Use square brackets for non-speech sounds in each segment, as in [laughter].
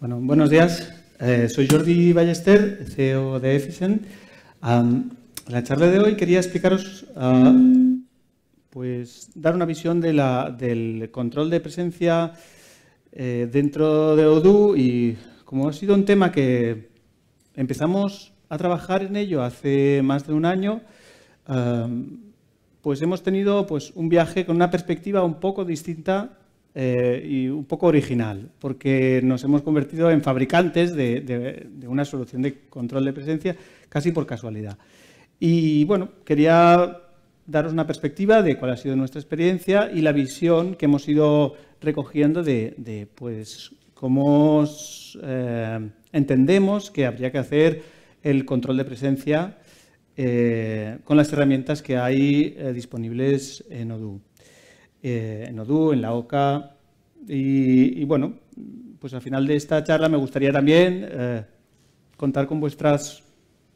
buenos días. Eh, soy Jordi Ballester, CEO de Efficient. en la charla de hoy quería explicaros, ah, pues, dar una visión del control de presencia eh, dentro de Odoo y como ha sido un tema que empezamos a trabajar en ello hace más de un año, pues hemos tenido pues, un viaje con una perspectiva un poco distinta eh, y un poco original, porque nos hemos convertido en fabricantes de, una solución de control de presencia casi por casualidad. Y bueno, quería daros una perspectiva de cuál ha sido nuestra experiencia y la visión que hemos ido recogiendo de, pues, cómo eh, entendemos que habría que hacer el control de presencia eh, con las herramientas que hay disponibles en Odoo. Eh, en ODU, en la OCA. Y, bueno, pues al final de esta charla me gustaría también eh, contar con vuestras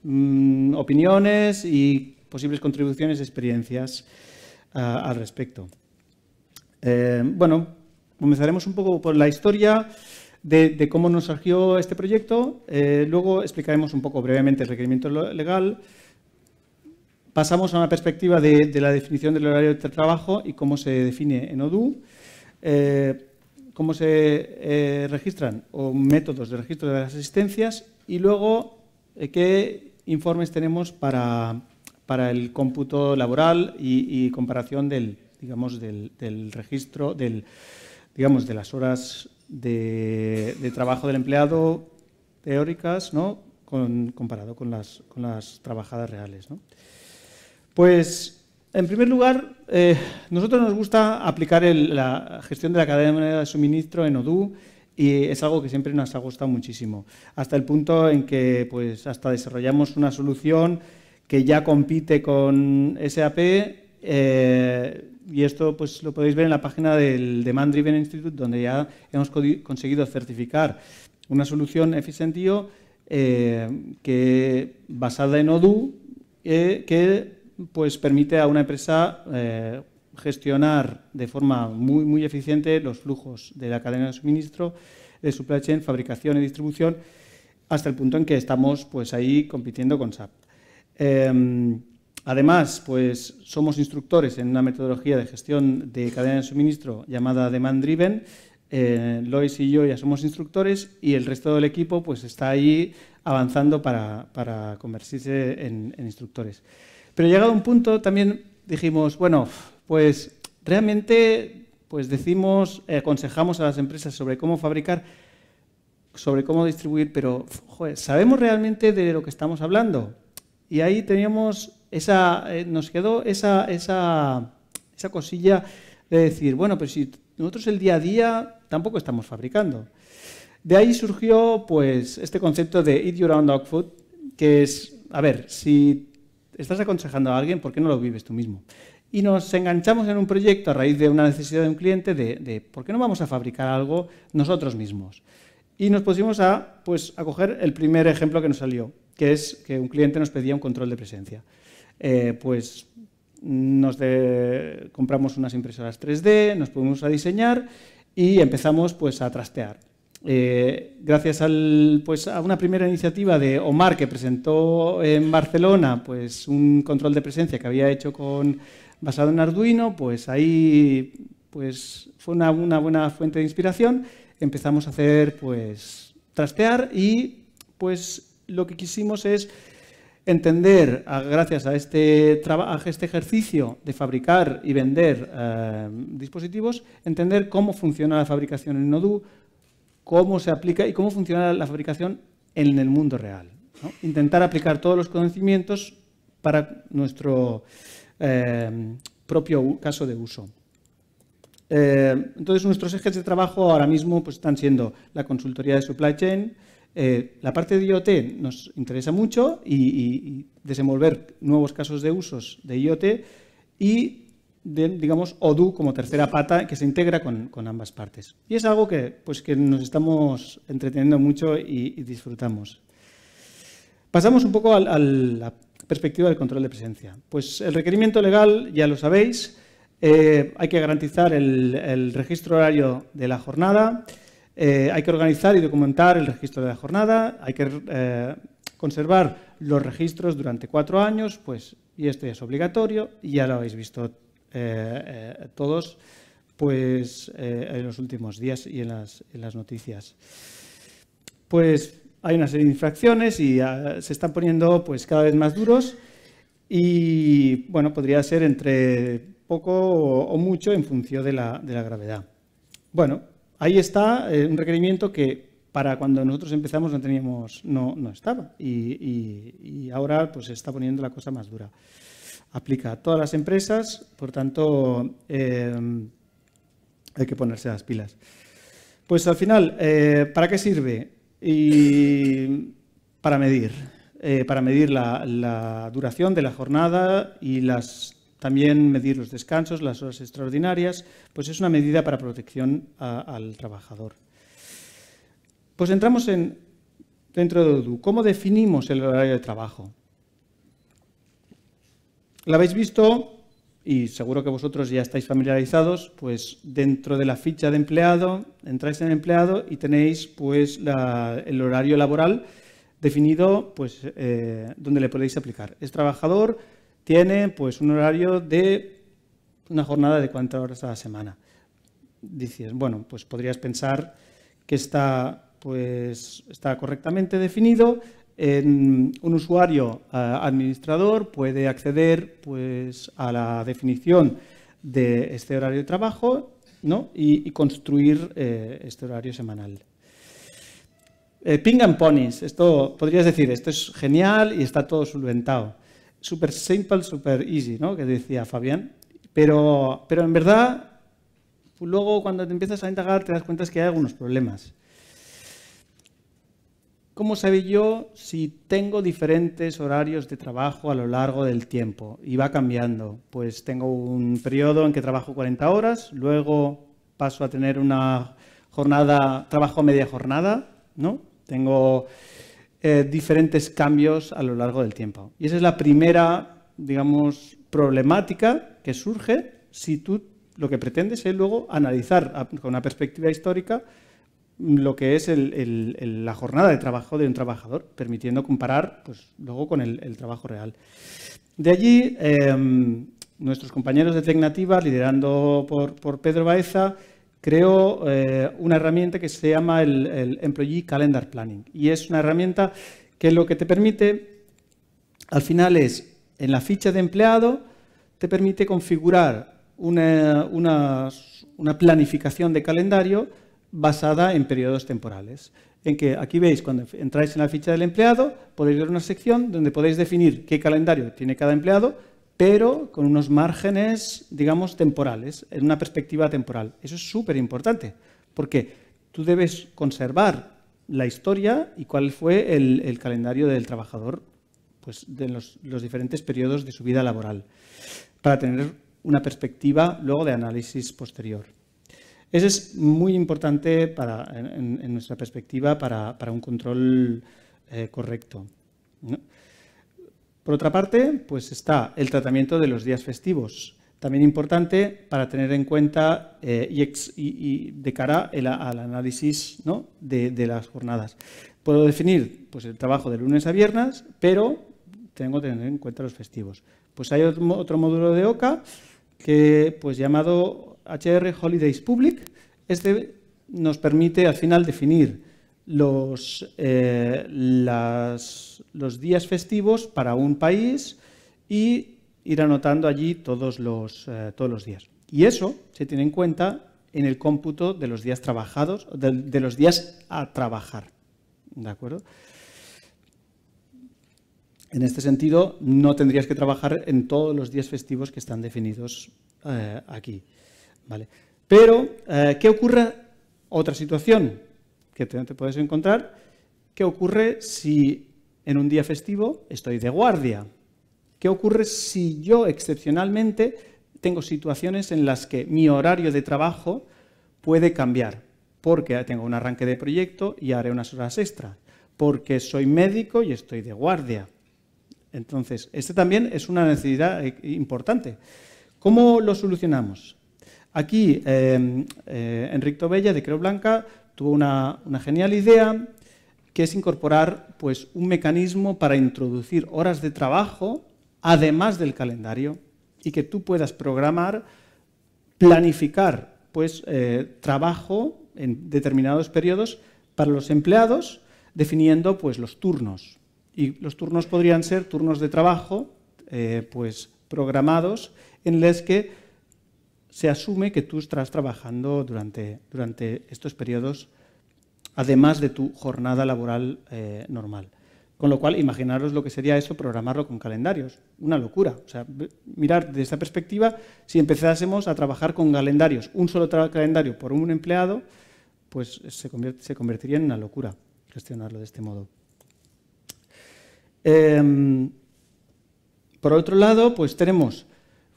mm, opiniones y posibles contribuciones, experiencias al respecto. Eh, bueno, comenzaremos un poco por la historia de, de cómo nos surgió este proyecto. luego explicaremos un poco brevemente el requerimiento legal pasamos a una perspectiva de, la definición del horario de trabajo y cómo se define en ODU, eh, cómo se eh, registran o métodos de registro de las asistencias y luego eh, qué informes tenemos para, el cómputo laboral y, comparación del, digamos, del, registro, digamos, de las horas de, trabajo del empleado teóricas, comparado con las, trabajadas reales, pues, en primer lugar, eh, nosotros nos gusta aplicar la gestión de la cadena de suministro en Odoo y es algo que siempre nos ha gustado muchísimo, hasta el punto en que pues, hasta desarrollamos una solución que ya compite con SAP eh, y esto pues, lo podéis ver en la página del Demand Driven Institute, donde ya hemos conseguido certificar una solución eficiente eh, que, basada en Odoo, que pues permite a una empresa eh, gestionar de forma muy, muy eficiente los flujos de la cadena de suministro, de supply chain, fabricación y distribución, hasta el punto en que estamos pues, ahí compitiendo con SAP. Em, además, pues, somos instructores en una metodología de gestión de cadena de suministro llamada Demand Driven. Eh, Lois y yo ya somos instructores y el resto del equipo pues, está ahí avanzando para, convertirse en instructores. Pero llegado a un punto también dijimos, bueno, pues realmente pues decimos, eh, aconsejamos a las empresas sobre cómo fabricar, sobre cómo distribuir, pero ¿sabemos realmente de lo que estamos hablando? Y ahí teníamos esa, eh, nos quedó esa, esa, esa cosilla de decir, bueno, pero pues si nosotros el día a día tampoco estamos fabricando. De ahí surgió pues este concepto de eat your own dog food, que es, a ver, si estás aconsejando a alguien, ¿por qué no lo vives tú mismo? Y nos enganchamos en un proyecto a raíz de una necesidad de un cliente de, ¿por qué no vamos a fabricar algo nosotros mismos? Y nos pusimos a, pues, a coger el primer ejemplo que nos salió, que es que un cliente nos pedía un control de presencia. Eh, pues nos compramos unas impresoras 3D, nos pusimos a diseñar y empezamos pues, a trastear. Eh, gracias pues, a una primera iniciativa de Omar que presentó en Barcelona pues, un control de presencia que había hecho con, basado en Arduino, pues ahí pues, fue una, buena fuente de inspiración. Empezamos a hacer, pues, trastear y pues lo que quisimos es entender, gracias a este, a este ejercicio de fabricar y vender eh, dispositivos, entender cómo funciona la fabricación en Nodu cómo se aplica y cómo funciona la fabricación en el mundo real. Intentar aplicar todos los conocimientos para nuestro eh, propio caso de uso. Eh, entonces, nuestros ejes de trabajo ahora mismo pues, están siendo la consultoría de supply chain, eh, la parte de IoT nos interesa mucho y, y desenvolver nuevos casos de usos de IoT y de, digamos, ODU como tercera pata que se integra con, ambas partes. Y es algo que, pues, que nos estamos entreteniendo mucho y, disfrutamos. Pasamos un poco a, la perspectiva del control de presencia. Pues el requerimiento legal, ya lo sabéis, eh, hay que garantizar el, registro horario de la jornada, eh, hay que organizar y documentar el registro de la jornada, hay que eh, conservar los registros durante cuatro años, pues, y esto ya es obligatorio, y ya lo habéis visto eh, eh, todos pues, eh, en los últimos días y en las, noticias. Pues hay una serie de infracciones y ah, se están poniendo pues, cada vez más duros y bueno, podría ser entre poco o, mucho en función de la, gravedad. Bueno, ahí está un requerimiento que para cuando nosotros empezamos no teníamos, no, estaba. Y, ahora pues se está poniendo la cosa más dura aplica a todas las empresas, por tanto eh, hay que ponerse las pilas. Pues al final, eh, ¿para qué sirve? Y para medir, eh, para medir la, duración de la jornada y las, también medir los descansos, las horas extraordinarias, pues es una medida para protección al trabajador. Pues entramos en, dentro de Odoo, ¿cómo definimos el horario de trabajo? La habéis visto y seguro que vosotros ya estáis familiarizados, pues dentro de la ficha de empleado, entráis en empleado y tenéis pues el horario laboral definido, pues eh, donde le podéis aplicar. Es trabajador, tiene pues un horario de una jornada de cuántas horas a la semana. Dices, bueno, pues podrías pensar que está pues está correctamente definido, un usuario eh, administrador puede acceder pues, a la definición de este horario de trabajo y, construir eh, este horario semanal. Eh, ping and ponies, esto podrías decir, esto es genial y está todo solventado. Super simple, super easy, ¿no? que decía Fabián. Pero, en verdad, luego cuando te empiezas a indagar te das cuenta que hay algunos problemas. ¿Cómo sabía yo si tengo diferentes horarios de trabajo a lo largo del tiempo? Y va cambiando. Pues tengo un periodo en que trabajo 40 horas, luego paso a tener una jornada, trabajo media jornada, ¿no? Tengo eh, diferentes cambios a lo largo del tiempo. Y esa es la primera, digamos, problemática que surge si tú lo que pretendes es luego analizar con una perspectiva histórica lo que es la jornada de trabajo de un trabajador, permitiendo comparar pues, luego con el, trabajo real. De allí, em, nuestros compañeros de Tecnativa, liderando por, Pedro Baeza, creó eh, una herramienta que se llama el, Employee Calendar Planning. Y es una herramienta que lo que te permite, al final, es en la ficha de empleado, te permite configurar una planificación de calendario basada en periodos temporales, en que aquí veis, cuando entráis en la ficha del empleado, podéis ver una sección donde podéis definir qué calendario tiene cada empleado, pero con unos márgenes, digamos, temporales, en una perspectiva temporal. Eso es súper importante, porque tú debes conservar la historia y cuál fue el, calendario del trabajador pues, de los diferentes periodos de su vida laboral, para tener una perspectiva luego de análisis posterior. Eso es muy importante en, nuestra perspectiva para, un control eh, correcto. Por otra parte, pues está el tratamiento de los días festivos. También importante para tener en cuenta eh, y, de cara al análisis de, las jornadas. Puedo definir pues, el trabajo de lunes a viernes, pero tengo que tener en cuenta los festivos. Pues hay otro, módulo de OCA que, pues llamado HR Holidays Public. Este nos permite al final definir los, eh, los días festivos para un país y ir anotando allí todos los, eh, todos los días. Y eso se tiene en cuenta en el cómputo de los días trabajados, de, los días a trabajar. acuerdo? En este sentido, no tendrías que trabajar en todos los días festivos que están definidos eh, aquí. Pero, eh, ¿qué ocurre? Otra situación que te, puedes encontrar, ¿qué ocurre si en un día festivo estoy de guardia? ¿Qué ocurre si yo excepcionalmente tengo situaciones en las que mi horario de trabajo puede cambiar? Porque tengo un arranque de proyecto y haré unas horas extra. Porque soy médico y estoy de guardia. Entonces, este también es una necesidad eh, importante. ¿Cómo lo solucionamos? Aquí eh, eh Enrique Tobella de Creo Blanca tuvo una, genial idea que es incorporar pues, un mecanismo para introducir horas de trabajo además del calendario y que tú puedas programar, planificar pues, eh, trabajo en determinados periodos para los empleados definiendo pues, los turnos. Y los turnos podrían ser turnos de trabajo eh, pues, programados en los que se asume que tú estás trabajando durante, durante estos periodos, además de tu jornada laboral eh, normal. Con lo cual, imaginaros lo que sería eso, programarlo con calendarios. Una locura. O sea, mirar desde esta perspectiva, si empezásemos a trabajar con calendarios, un solo calendario por un empleado, pues se, se convertiría en una locura gestionarlo de este modo. Em, por otro lado, pues tenemos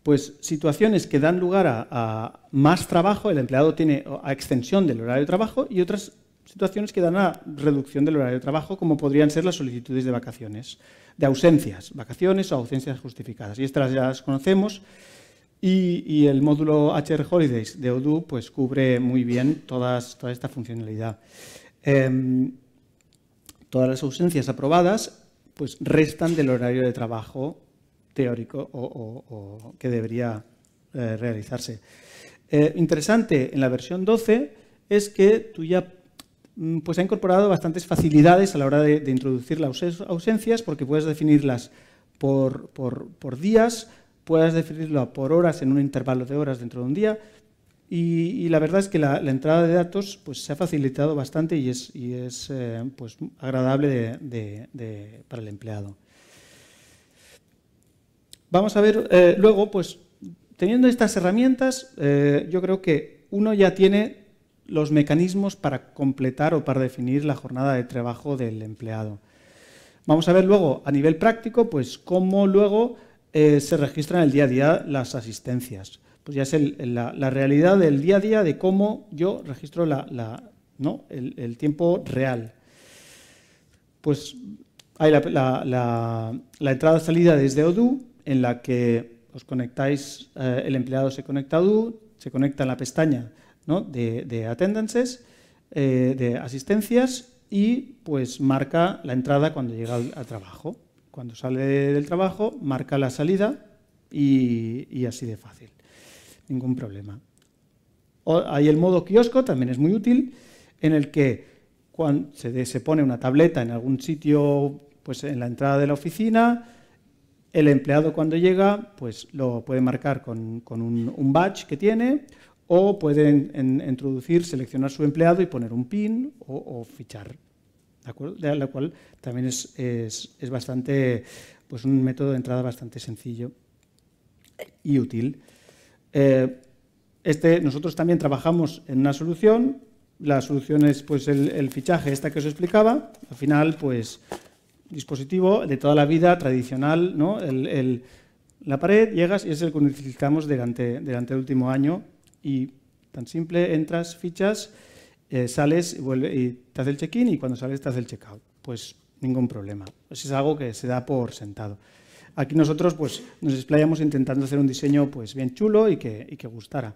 pues situaciones que dan lugar a, más trabajo, el empleado tiene a extensión del horario de trabajo y otras situaciones que dan a reducción del horario de trabajo, como podrían ser las solicitudes de vacaciones, de ausencias, vacaciones o ausencias justificadas. Y estas ya las conocemos y, el módulo HR Holidays de Odoo pues, cubre muy bien todas, toda esta funcionalidad. Em, todas las ausencias aprobadas pues restan del horario de trabajo teórico o, que debería eh, realizarse. Eh, interesante en la versión 12 es que tú ya mm, pues, ha incorporado bastantes facilidades a la hora de, introducir las ausencias porque puedes definirlas por, días, puedes definirlo por horas en un intervalo de horas dentro de un día, y, la verdad es que la, entrada de datos pues, se ha facilitado bastante y es, eh, pues, agradable para el empleado vamos a ver eh, luego, pues teniendo estas herramientas, eh, yo creo que uno ya tiene los mecanismos para completar o para definir la jornada de trabajo del empleado. Vamos a ver luego, a nivel práctico, pues cómo luego eh, se registran el día a día las asistencias. Pues ya es la, realidad del día a día de cómo yo registro la, el, el, tiempo real. Pues hay la, entrada-salida desde Odoo, en la que os conectáis, eh, el empleado se conecta a se conecta en la pestaña ¿no? de, de, eh, de asistencias y pues marca la entrada cuando llega al, trabajo. Cuando sale del trabajo, marca la salida y, así de fácil. Ningún problema. hay el modo kiosco, también es muy útil, en el que cuando se, se pone una tableta en algún sitio, pues en la entrada de la oficina, el empleado cuando llega, pues lo puede marcar con, un, un, badge que tiene o puede introducir, seleccionar su empleado y poner un pin o, fichar. ¿De la cual también es, bastante, pues un método de entrada bastante sencillo y útil. Eh, este, nosotros también trabajamos en una solución. La solución es pues, el, el fichaje, esta que os explicaba. Al final, pues dispositivo de toda la vida tradicional, ¿no? la pared, llegas y es el que utilizamos durante, el último año y tan simple, entras, fichas, eh, sales y te hace el check-in y cuando sales te hace el check-out. Pues ningún problema. Pues es algo que se da por sentado. Aquí nosotros pues, nos explayamos intentando hacer un diseño pues, bien chulo y que, y que gustara.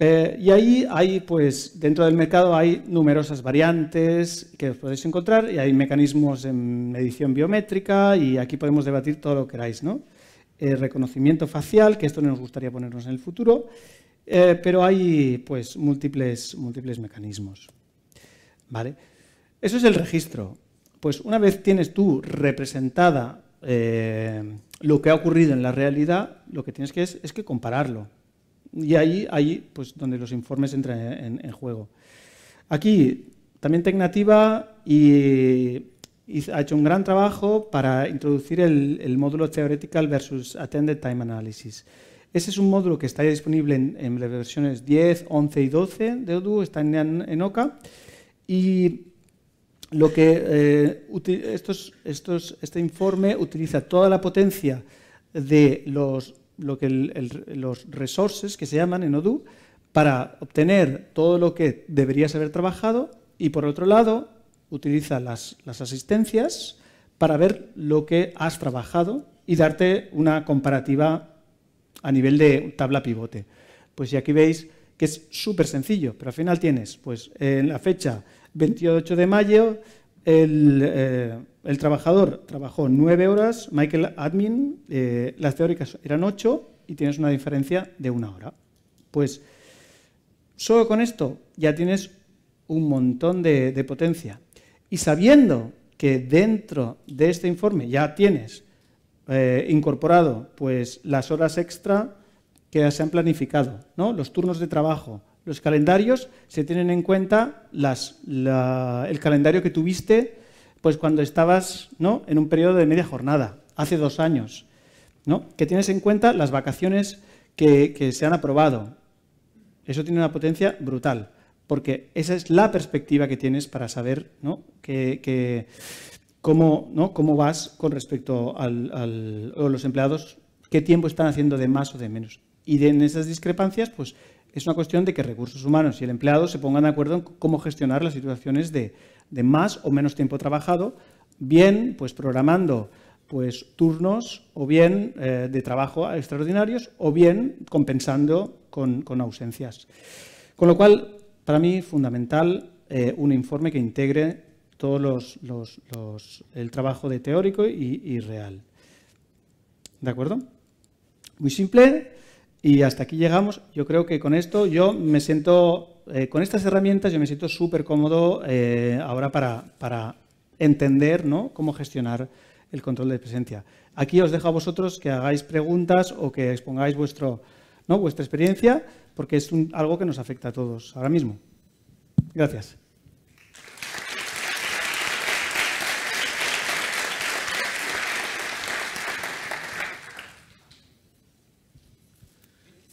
Eh, y ahí hay, pues, dentro del mercado hay numerosas variantes que os podéis encontrar y hay mecanismos en medición biométrica y aquí podemos debatir todo lo que queráis, ¿no? Eh, reconocimiento facial, que esto no nos gustaría ponernos en el futuro, eh, pero hay, pues, múltiples, múltiples mecanismos, ¿vale? Eso es el registro. Pues una vez tienes tú representada lo que ha ocurrido en la realidad, lo que tienes que es, es que compararlo. Y ahí, ahí pues, donde los informes entran en, juego. Aquí, también Tecnativa y, ha hecho un gran trabajo para introducir el, módulo Theoretical versus Attended Time Analysis. Ese es un módulo que está disponible en, las versiones 10, 11 y 12 de Odoo, está en, OCA. Y lo que, eh, estos, estos, este informe utiliza toda la potencia de los lo que los resources que se llaman en Odoo para obtener todo lo que deberías haber trabajado y por otro lado utiliza las, las asistencias para ver lo que has trabajado y darte una comparativa a nivel de tabla pivote. Pues y aquí veis que es súper sencillo, pero al final tienes, pues en la fecha 28 de mayo eh, el, trabajador trabajó nueve horas, Michael Admin, eh, las teóricas eran ocho y tienes una diferencia de una hora. Pues solo con esto ya tienes un montón de, potencia. Y sabiendo que dentro de este informe ya tienes eh, incorporado pues, las horas extra que se han planificado, ¿no? los turnos de trabajo, los calendarios se tienen en cuenta el calendario que tuviste pues cuando estabas en un periodo de media jornada, hace dos años, ¿no? que tienes en cuenta las vacaciones que, se han aprobado. Eso tiene una potencia brutal, porque esa es la perspectiva que tienes para saber cómo, vas con respecto a los empleados, qué tiempo están haciendo de más o de menos. Y de, esas discrepancias, pues es una cuestión de que recursos humanos y el empleado se pongan de acuerdo en cómo gestionar las situaciones de, más o menos tiempo trabajado, bien pues programando pues turnos o bien eh, de trabajo extraordinarios o bien compensando con, ausencias. Con lo cual, para mí fundamental eh, un informe que integre todo el trabajo de teórico y, y real. ¿De acuerdo? Muy simple, y hasta aquí llegamos. Yo creo que con esto yo me siento, eh, con estas herramientas yo me siento súper cómodo eh, ahora para, entender cómo gestionar el control de presencia. Aquí os dejo a vosotros que hagáis preguntas o que expongáis vuestro, ¿no? vuestra experiencia, porque es algo que nos afecta a todos ahora mismo. Gracias.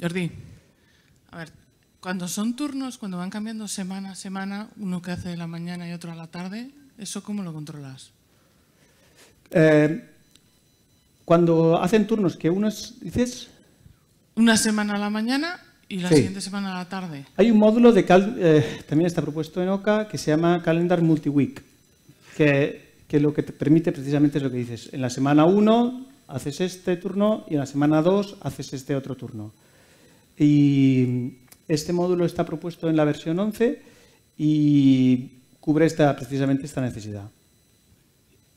Jordi, a ver, cuando son turnos, cuando van cambiando semana a semana, uno que hace de la mañana y otro a la tarde, ¿eso cómo lo controlas? Eh, cuando hacen turnos, que es, dices... Una semana a la mañana y la siguiente semana a la tarde. Hay un módulo de eh, también está propuesto en OCA que se llama Calendar Multiweek, que, que, lo que te permite precisamente es lo que dices. En la semana 1 haces este turno y en la semana 2 haces este otro turno. Y este módulo está propuesto en la versión 11 y cubre esta, precisamente esta necesidad.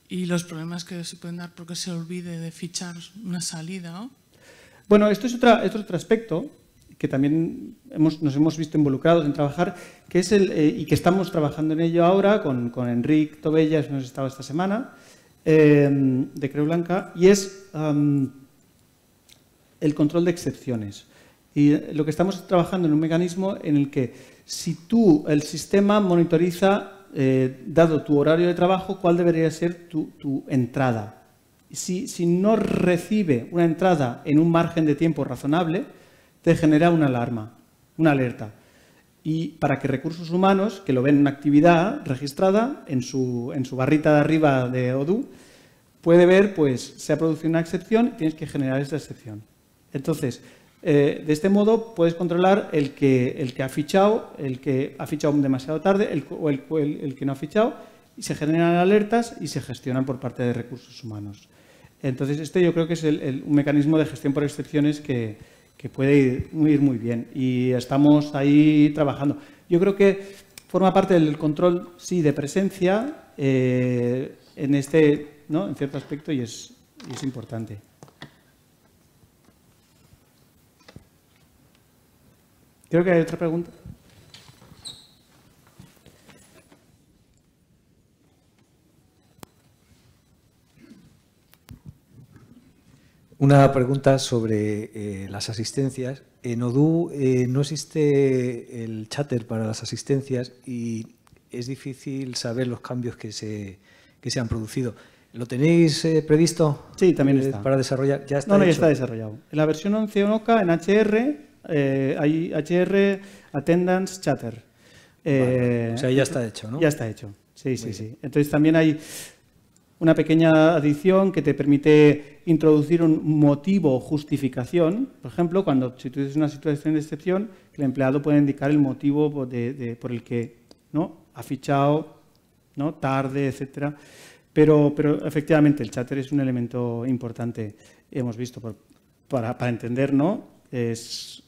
¿Y los problemas que se pueden dar porque se olvide de fichar una salida? Bueno, esto es, otro aspecto que también nos hemos visto involucrados en trabajar, que es el, eh, y que estamos trabajando en ello ahora con, con Enrique Tobellas, nos estado esta semana, eh, de Creu Blanca, y es el control de excepciones. Y lo que estamos trabajando en un mecanismo en el que si tú, el sistema monitoriza, eh, dado tu horario de trabajo, cuál debería ser tu, entrada. Si, no recibe una entrada en un margen de tiempo razonable, te genera una alarma, una alerta. Y para que recursos humanos, que lo ven en una actividad registrada en su, barrita de arriba de ODU, puede ver, pues, se ha producido una excepción, y tienes que generar esa excepción. Entonces, eh, de este modo puedes controlar el que, el que ha fichado, el que ha fichado demasiado tarde el, o el, que no ha fichado y se generan alertas y se gestionan por parte de recursos humanos. Entonces este yo creo que es un mecanismo de gestión por excepciones que, puede ir, muy bien y estamos ahí trabajando. Yo creo que forma parte del control, sí, de presencia eh, en este, ¿no? en cierto aspecto y es importante. Creo que hay otra pregunta. Una pregunta sobre eh, las asistencias. En Odoo eh, no existe el chatter para las asistencias y es difícil saber los cambios que se, que se han producido. ¿Lo tenéis eh, previsto? Sí, también está. Para desarrollar. Ya está no, no, ya está desarrollado. En la versión 11 k en HR, eh, hay HR, attendance, chatter. Eh, o sea, ya está hecho, ¿no? Ya está hecho. Sí, sí, sí. Entonces también hay una pequeña adición que te permite introducir un motivo o justificación. Por ejemplo, cuando si tú tienes una situación de excepción, el empleado puede indicar el motivo por el que ¿no? ha fichado ¿no? tarde, etcétera. Pero, pero efectivamente el chatter es un elemento importante. Hemos visto para, entender, ¿no? Es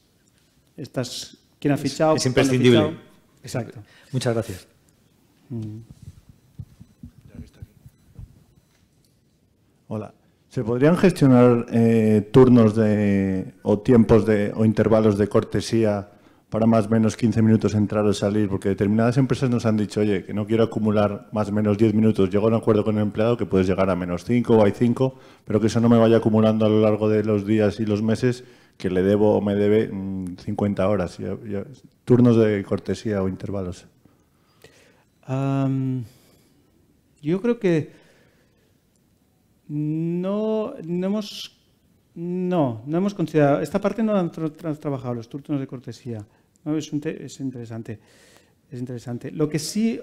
¿Quién ha fichado? Es, imprescindible. Exacto. Muchas gracias. Mm. Hola. ¿Se podrían gestionar eh, turnos de, o tiempos de, o intervalos de cortesía para más o menos 15 minutos entrar o salir, porque determinadas empresas nos han dicho, oye, que no quiero acumular más o menos 10 minutos, llego a un acuerdo con el empleado que puedes llegar a menos 5 o hay 5, pero que eso no me vaya acumulando a lo largo de los días y los meses, que le debo o me debe 50 mm, horas, turnos de cortesía o intervalos. yo creo que no, hemos... No, hemos considerado. Esta parte no la han trabajado, los turnos de cortesía. Es, interesante. Es interesante. Lo que sí,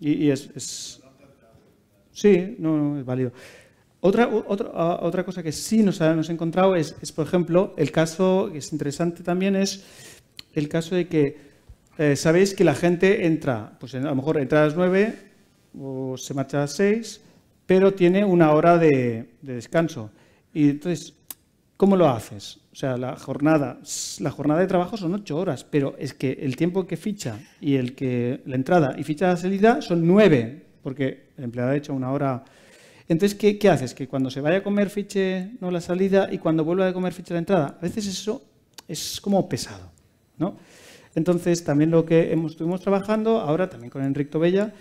y, es, es, Sí, no, es válido. Otra, otra, cosa que sí nos hemos encontrado es, por ejemplo, el caso, que es interesante también, es el caso de que eh, sabéis que la gente entra, pues a lo mejor entra a las 9 o se marcha a las 6, pero tiene una hora de, de descanso. Y entonces ¿Cómo lo haces? O sea, la jornada, la jornada de trabajo son ocho horas, pero es que el tiempo que ficha y el que la entrada y ficha la salida son nueve, porque el empleado ha hecho una hora. Entonces, ¿qué, haces? Que cuando se vaya a comer fiche no la salida y cuando vuelva a comer fiche la entrada. A veces eso es como pesado, ¿no? Entonces, también lo que hemos, estuvimos trabajando ahora, también con Enrique Tobella,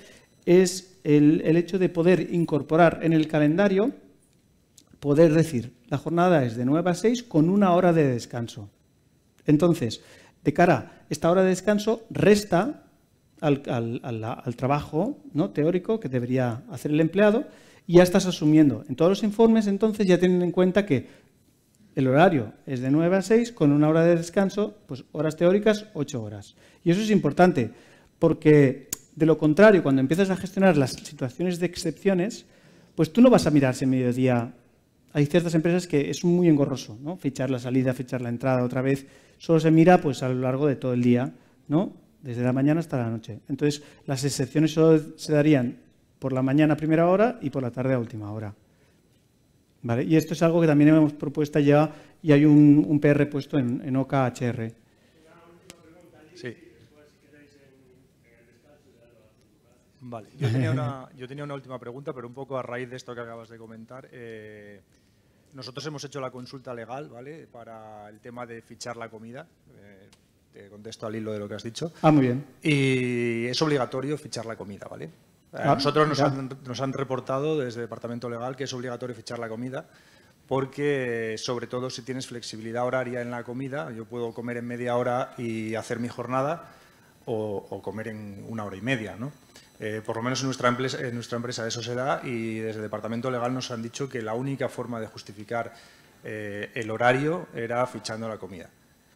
es el hecho de poder incorporar en el calendario poder decir, la jornada es de 9 a 6 con una hora de descanso. Entonces, de cara a esta hora de descanso, resta al, trabajo ¿no? teórico que debería hacer el empleado y ya estás asumiendo. En todos los informes, entonces, ya tienen en cuenta que el horario es de 9 a 6 con una hora de descanso, pues horas teóricas, 8 horas. Y eso es importante, porque de lo contrario, cuando empiezas a gestionar las situaciones de excepciones, pues tú no vas a mirar si mediodía hay ciertas empresas que es muy engorroso, ¿no? Fichar la salida, fichar la entrada otra vez. Solo se mira pues a lo largo de todo el día, ¿no? Desde la mañana hasta la noche. Entonces, las excepciones solo se darían por la mañana a primera hora y por la tarde a última hora. Y esto es algo que también hemos propuesto ya y hay un, PR puesto en, en OKHR. Sí. Vale, yo tenía, una, [laughs] yo tenía una última pregunta, pero un poco a raíz de esto que acabas de comentar. Eh, nosotros hemos hecho la consulta legal, ¿vale? Para el tema de fichar la comida. Eh, te contesto al hilo de lo que has dicho. Ah, muy bien. Y es obligatorio fichar la comida, ¿vale? Eh, ah, nosotros nos han, reportado desde el Departamento Legal que es obligatorio fichar la comida porque, sobre todo, si tienes flexibilidad horaria en la comida, yo puedo comer en media hora y hacer mi jornada o, o comer en una hora y media, ¿no? Eh, por lo menos en nuestra, empresa, en nuestra empresa eso se da y desde el Departamento Legal nos han dicho que la única forma de justificar eh, el horario era fichando la comida.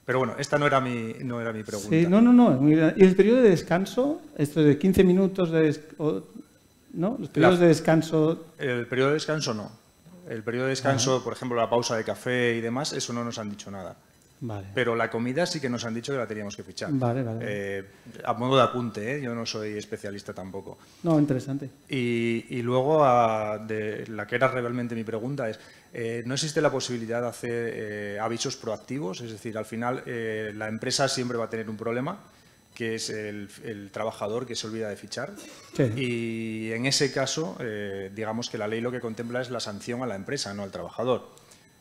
Pero bueno, esta no era mi, no era mi pregunta. Sí, no, no, no. Y el periodo de descanso, esto de 15 minutos de... ¿No? Los periodos de descanso... El periodo de descanso no. El periodo de descanso, por ejemplo, la pausa de café y demás, eso no nos han dicho nada. Pero la comida sí que nos han dicho que la teníamos que fichar. Eh, a modo de apunte, ¿eh? yo no soy especialista tampoco. No, interesante. Y, luego, de, la que era realmente mi pregunta es, eh, ¿no existe la posibilidad de hacer avisos proactivos? Es decir, al final la empresa siempre va a tener un problema que es el, trabajador que se olvida de fichar. Y en ese caso, digamos que la ley lo que contempla es la sanción a la empresa, no al trabajador.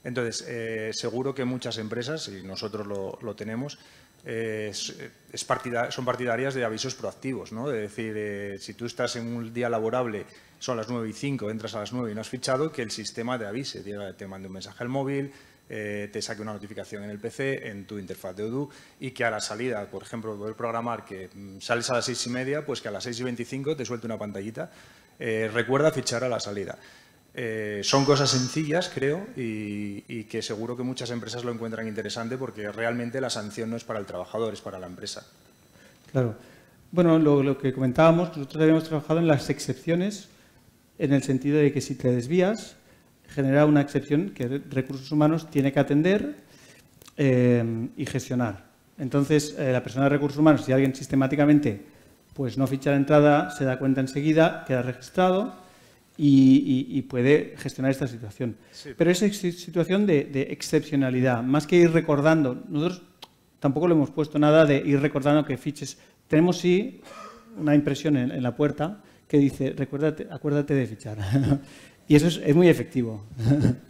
Entonces, eh, seguro que muchas empresas, y nosotros lo, tenemos, son partidarias de avisos proactivos, ¿no? De decir, eh, si tú estás en un día laborable, son las 9 y 5, entras a las 9 y no has fichado, que el sistema te avise, te mande un mensaje al móvil, eh, te saque una notificación en el PC, en tu interfaz de Odoo, y que a la salida, por ejemplo, poder programar que mm, sales a las 6 y media, pues que a las 6 y 25 te suelte una pantallita, recuerda fichar a la salida. Eh, son cosas sencillas, creo, y, que seguro que muchas empresas lo encuentran interesante porque realmente la sanción no es para el trabajador, es para la empresa. Claro. Bueno, lo, que comentábamos, nosotros habíamos trabajado en las excepciones, en el sentido de que si te desvías, genera una excepción que recursos humanos tiene que atender eh, y gestionar. Entonces, eh, la persona de recursos humanos, si alguien sistemáticamente pues no ficha la entrada, se da cuenta enseguida, queda registrado y, puede gestionar esta situación. Pero es situación de, excepcionalidad, más que ir recordando. Nosotros tampoco le hemos puesto nada de ir recordando que fiches. Tenemos sí una impresión en, la puerta que dice, recuérdate, acuérdate de fichar. [laughs] y eso es, es muy efectivo. [laughs]